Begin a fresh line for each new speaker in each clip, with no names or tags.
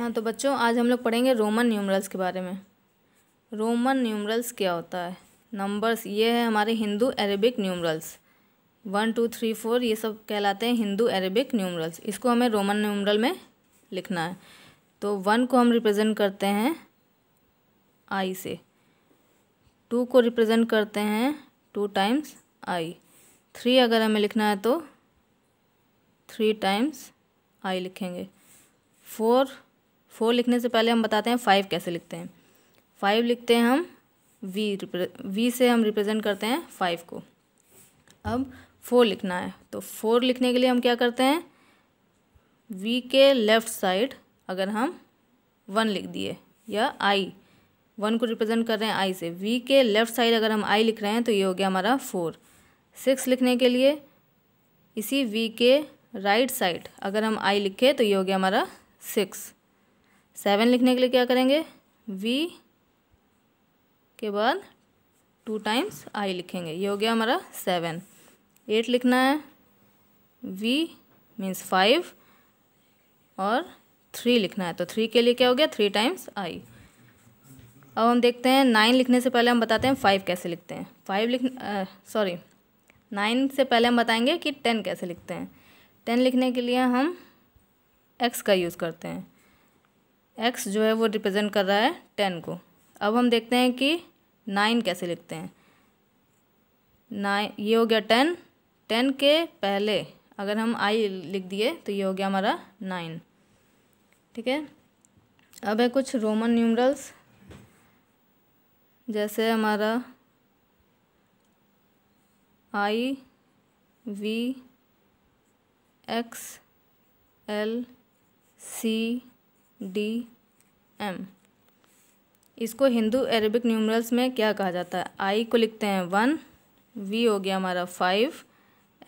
हाँ तो बच्चों आज हम लोग पढ़ेंगे रोमन न्यूमरल्स के बारे में रोमन न्यूमरल्स क्या होता है नंबर्स ये है हमारे Hindu Arabic numerals one two three four ये सब कहलाते हैं हिंदू अरेबिक न्यूमरल्स इसको हमें रोमन न्यूमरल में लिखना है तो वन को हम रिप्रेजेंट करते हैं आई से टू को रिप्रेजेंट करते हैं टू टाइम्स आई थ्री अगर हमें लिखना है तो थ्री टाइम्स आई लिखेंगे फोर फोर लिखने से पहले हम बताते हैं फाइव कैसे लिखते हैं फाइव लिखते हैं हम वी वी से हम रिप्रेजेंट करते हैं फाइव को अब फोर लिखना है तो फोर लिखने के लिए हम क्या करते हैं वी के लेफ्ट साइड अगर हम वन लिख दिए या आई वन को रिप्रेजेंट कर रहे हैं आई से वी के लेफ्ट साइड अगर हम आई लिख रहे हैं तो ये हो गया हमारा फोर सिक्स लिखने के लिए इसी वी के राइट साइड अगर हम आई लिखे तो ये हो गया हमारा सिक्स सेवन लिखने के लिए क्या करेंगे वी के बाद टू टाइम्स आई लिखेंगे ये हो गया हमारा सेवन एट लिखना है वी मीन्स फाइव और थ्री लिखना है तो थ्री के लिए क्या हो गया थ्री टाइम्स आई अब हम देखते हैं नाइन लिखने से पहले हम बताते हैं फाइव कैसे लिखते हैं फाइव लिख सॉरी नाइन से पहले हम बताएंगे कि टेन कैसे लिखते हैं टेन लिखने के लिए हम एक्स का यूज़ करते हैं एक्स जो है वो रिप्रेजेंट कर रहा है टेन को अब हम देखते हैं कि नाइन कैसे लिखते हैं नाइन ये हो गया टेन टेन के पहले अगर हम आई लिख दिए तो ये हो गया हमारा नाइन ठीक है अब है कुछ रोमन न्यूमरल्स जैसे हमारा I V X L C D M इसको हिंदू अरेबिक न्यूमरल्स में क्या कहा जाता है आई को लिखते हैं वन वी हो गया हमारा फाइव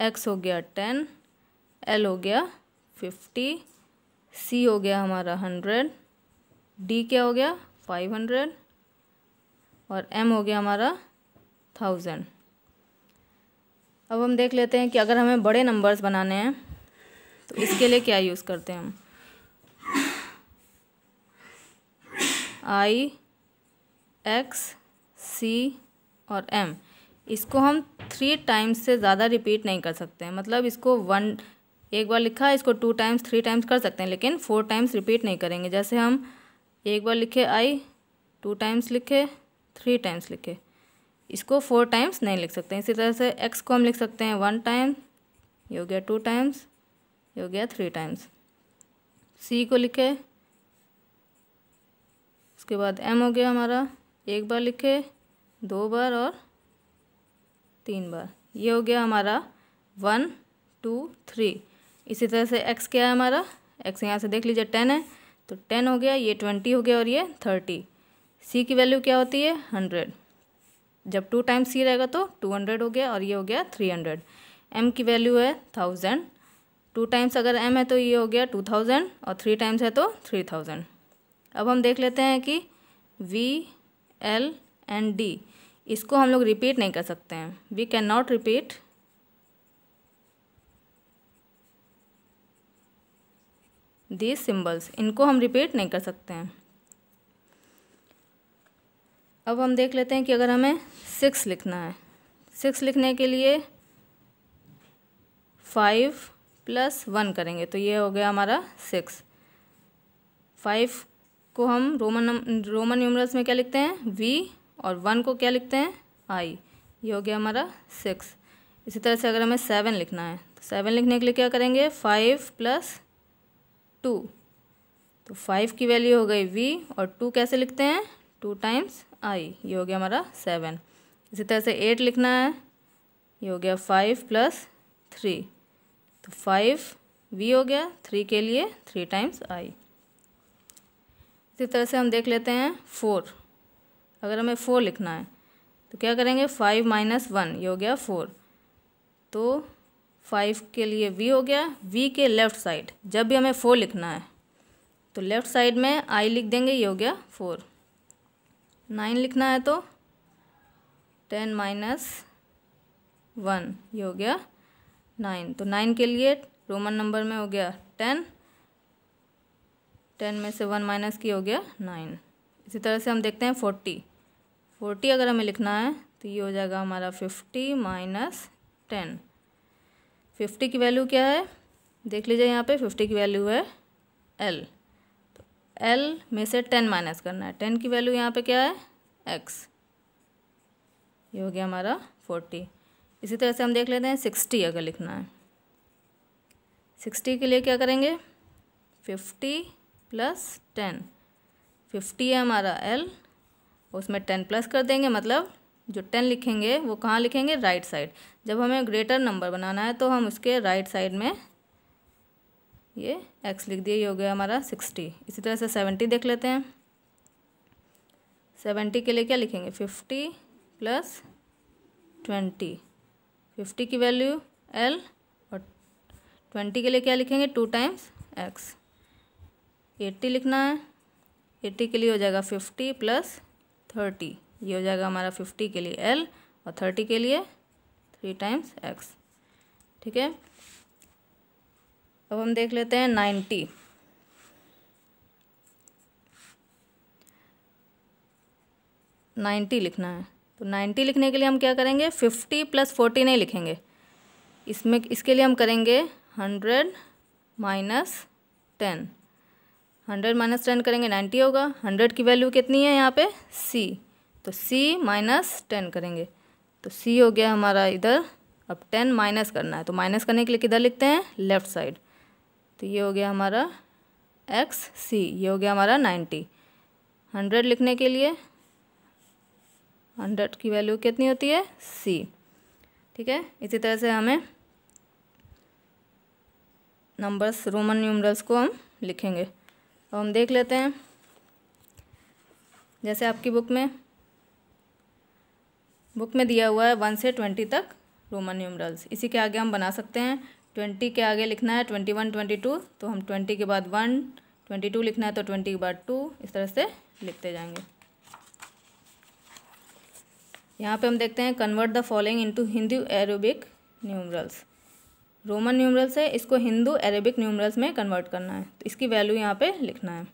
एक्स हो गया टेन एल हो गया फिफ्टी सी हो गया हमारा हंड्रेड डी क्या हो गया फाइव हंड्रेड और एम हो गया हमारा थाउजेंड अब हम देख लेते हैं कि अगर हमें बड़े नंबर्स बनाने हैं तो इसके लिए क्या यूज़ करते हैं हम आई एक्स सी और एम इसको हम थ्री टाइम्स से ज़्यादा रिपीट नहीं कर सकते हैं मतलब इसको वन एक बार लिखा इसको टू टाइम्स थ्री टाइम्स कर सकते हैं लेकिन फोर टाइम्स रिपीट नहीं करेंगे जैसे हम एक बार लिखे आई टू टाइम्स लिखे थ्री टाइम्स लिखे इसको फोर टाइम्स नहीं लिख सकते इसी तरह से एक्स को हम लिख सकते हैं वन टाइम ये हो गया टू टाइम्स ये हो गया थ्री टाइम्स सी को लिखे उसके बाद एम हो गया हमारा एक बार लिखे दो बार और तीन बार ये हो गया हमारा वन टू थ्री इसी तरह से एक्स क्या है हमारा एक्स यहाँ से देख लीजिए टेन है तो टेन हो गया ये ट्वेंटी हो गया और ये थर्टी सी की वैल्यू क्या होती है हंड्रेड जब टू टाइम्स सी रहेगा तो टू हंड्रेड हो गया और ये हो गया थ्री हंड्रेड एम की वैल्यू है थाउजेंड टू टाइम्स अगर एम है तो ये हो गया टू थाउजेंड और थ्री टाइम्स है तो थ्री थाउजेंड अब हम देख लेते हैं कि वी एल एंड डी इसको हम लोग रिपीट नहीं कर सकते हैं we can not repeat these symbols इनको हम रिपीट नहीं कर सकते हैं अब हम देख लेते हैं कि अगर हमें सिक्स लिखना है सिक्स लिखने के लिए फाइव प्लस वन करेंगे तो ये हो गया हमारा सिक्स फाइव को हम रोमन रोमन न्यूमरल्स में क्या लिखते हैं वी और वन को क्या लिखते हैं आई ये हो गया हमारा सिक्स इसी तरह से अगर हमें सेवन लिखना है तो सेवन लिखने के लिए क्या करेंगे फाइव प्लस टू तो फाइव की वैल्यू हो गई वी और टू कैसे लिखते हैं टू टाइम्स आई ये हो गया हमारा सेवन इसी तरह से एट लिखना है ये हो गया फाइव प्लस थ्री तो फाइव वी हो गया थ्री के लिए थ्री टाइम्स आई इसी तरह से हम देख लेते हैं फोर अगर हमें फोर लिखना है तो क्या करेंगे फाइव माइनस वन ये हो गया फोर तो फाइव के लिए वी हो गया वी के लेफ़्ट साइड जब भी हमें फोर लिखना है तो लेफ़्ट साइड में आई लिख देंगे ये हो गया फोर नाइन लिखना है तो टेन माइनस वन ये हो गया नाइन तो नाइन के लिए रोमन नंबर में हो गया टेन टेन में से वन माइनस की हो गया नाइन इसी तरह से हम देखते हैं फोर्टी फोर्टी अगर हमें लिखना है तो ये हो जाएगा हमारा फिफ्टी माइनस टेन फिफ्टी की वैल्यू क्या है देख लीजिए यहाँ पे फिफ्टी की वैल्यू है एल तो एल में से टेन माइनस करना है टेन की वैल्यू यहाँ पे क्या है एक्स ये हो गया हमारा फोर्टी इसी तरह से हम देख लेते हैं सिक्सटी अगर लिखना है सिक्सटी के लिए क्या करेंगे फिफ्टी प्लस टेन फिफ्टी है हमारा एल उसमें टेन प्लस कर देंगे मतलब जो टेन लिखेंगे वो कहाँ लिखेंगे राइट साइड जब हमें ग्रेटर नंबर बनाना है तो हम उसके राइट साइड में ये एक्स लिख दिए ये हो गया हमारा सिक्सटी इसी तरह से सेवेंटी देख लेते हैं सेवेंटी के लिए क्या लिखेंगे फिफ्टी प्लस ट्वेंटी फिफ्टी की वैल्यू एल और ट्वेंटी के लिए क्या लिखेंगे टू टाइम्स एक्स एट्टी लिखना है एट्टी के लिए हो जाएगा फिफ्टी प्लस थर्टी ये हो जाएगा हमारा फिफ्टी के लिए एल और थर्टी के लिए थ्री टाइम्स एक्स ठीक है अब हम देख लेते हैं नाइन्टी नाइन्टी लिखना है तो नाइन्टी लिखने के लिए हम क्या करेंगे फिफ्टी प्लस फोर्टी नहीं लिखेंगे इसमें इसके लिए हम करेंगे hundred minus ten hundred minus ten करेंगे नाइन्टी होगा हंड्रेड की वैल्यू कितनी है यहाँ पे सी तो सी माइनस टेन करेंगे तो सी हो गया हमारा इधर अब टेन माइनस करना है तो माइनस करने के लिए किधर लिखते हैं लेफ़्ट साइड तो ये हो गया हमारा एक्स सी ये हो गया हमारा नाइन्टी हंड्रेड लिखने के लिए हंड्रेड की वैल्यू कितनी होती है सी ठीक है इसी तरह से हमें नंबर्स रोमन न्यूमरल्स को हम लिखेंगे तो हम देख लेते हैं जैसे आपकी बुक में बुक में दिया हुआ है वन से ट्वेंटी तक रोमन न्यूमरल्स इसी के आगे हम बना सकते हैं ट्वेंटी के आगे लिखना है ट्वेंटी वन ट्वेंटी टू तो हम ट्वेंटी के बाद वन ट्वेंटी टू लिखना है तो ट्वेंटी के बाद टू इस तरह से लिखते जाएंगे यहाँ पे हम देखते हैं convert the following into Hindu Arabic numerals Roman numerals है इसको हिंदू अरेबिक न्यूमरल्स में कन्वर्ट करना है तो इसकी वैल्यू यहाँ पे लिखना है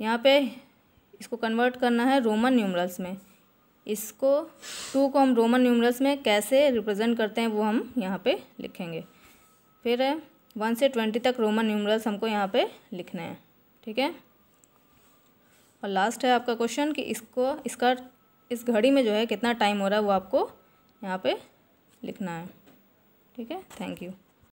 यहाँ पे इसको कन्वर्ट करना है रोमन न्यूमरल्स में इसको टू को हम रोमन न्यूमरल्स में कैसे रिप्रेजेंट करते हैं वो हम यहाँ पे लिखेंगे फिर है वन से ट्वेंटी तक रोमन न्यूमरल्स हमको यहाँ पे लिखने हैं ठीक है और लास्ट है आपका क्वेश्चन कि इसको इसका इस घड़ी में जो है कितना टाइम हो रहा है वो आपको यहाँ पर लिखना है ठीक है थैंक यू